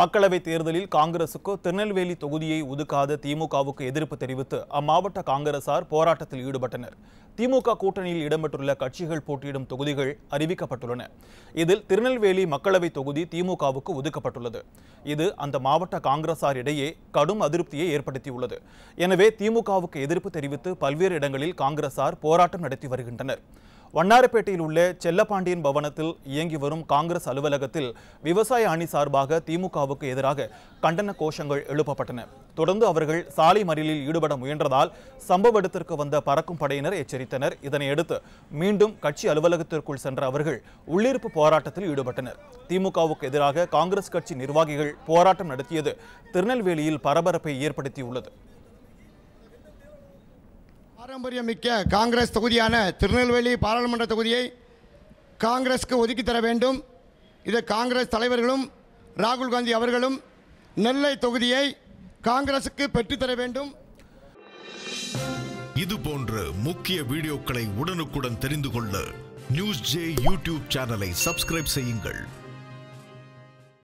மக்களவைத் தேர்தலில் காங்கிரசுக்கு திருநெல்வேலி தொகுதியை ஒதுக்காத திமுகவுக்கு எதிர்ப்பு தெரிவித்து அம்மாவட்ட காங்கிரசார் போராட்டத்தில் ஈடுபட்டனர் திமுக கூட்டணியில் இடம்பெற்றுள்ள கட்சிகள் போட்டியிடும் தொகுதிகள் அறிவிக்கப்பட்டுள்ளன இதில் திருநெல்வேலி மக்களவைத் தொகுதி திமுகவுக்கு ஒதுக்கப்பட்டுள்ளது இது அந்த மாவட்ட காங்கிரசார் இடையே கடும் அதிருப்தியை ஏற்படுத்தியுள்ளது எனவே திமுகவுக்கு எதிர்ப்பு தெரிவித்து பல்வேறு இடங்களில் காங்கிரசார் போராட்டம் நடத்தி வருகின்றனர் வண்ணாரப்பேட்டையில் உள்ள செல்லப்பாண்டியன் பவனத்தில் இயங்கி வரும் காங்கிரஸ் அலுவலகத்தில் விவசாய அணி சார்பாக திமுகவுக்கு எதிராக கண்டன கோஷங்கள் எழுப்பப்பட்டன தொடர்ந்து அவர்கள் சாலை மறியலில் ஈடுபட முயன்றதால் சம்பவ இடத்திற்கு வந்த பறக்கும் படையினர் எச்சரித்தனர் இதனையடுத்து மீண்டும் கட்சி அலுவலகத்திற்குள் சென்ற அவர்கள் உள்ளிருப்பு போராட்டத்தில் ஈடுபட்டனர் திமுகவுக்கு எதிராக காங்கிரஸ் கட்சி நிர்வாகிகள் போராட்டம் நடத்தியது திருநெல்வேலியில் பரபரப்பை ஏற்படுத்தியுள்ளது பாரம்பரியமிக்க காங்கிரஸ் தொகுதியான திருநெல்வேலி பாராளுமன்ற தொகுதியை காங்கிரஸ்க்கு ஒதுக்கி தர வேண்டும் இது காங்கிரஸ் தலைவர்களும் ராகுல் காந்தி அவர்களும் நெல்லை தொகுதியை காங்கிரஸுக்கு பெற்றுத்தர வேண்டும் இது போன்ற முக்கிய வீடியோக்களை உடனுக்குடன் தெரிந்து கொள்ள நியூஸ் ஜே யூடியூப் சேனலை சப்ஸ்கிரைப் செய்யுங்கள்